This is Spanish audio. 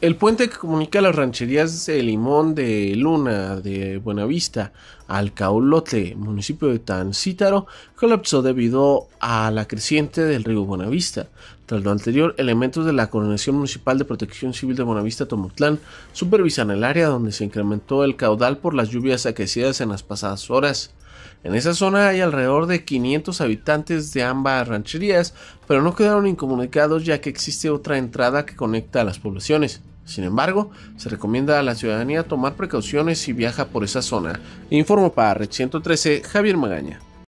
El puente que comunica las rancherías de Limón de Luna de Buenavista al Caulote, municipio de Tancítaro, colapsó debido a la creciente del río Buenavista. Tras lo anterior, elementos de la Coordinación Municipal de Protección Civil de Buenavista Tomotlán supervisan el área donde se incrementó el caudal por las lluvias aquecidas en las pasadas horas. En esa zona hay alrededor de 500 habitantes de ambas rancherías, pero no quedaron incomunicados ya que existe otra entrada que conecta a las poblaciones. Sin embargo, se recomienda a la ciudadanía tomar precauciones si viaja por esa zona. Informo para Red 113, Javier Magaña.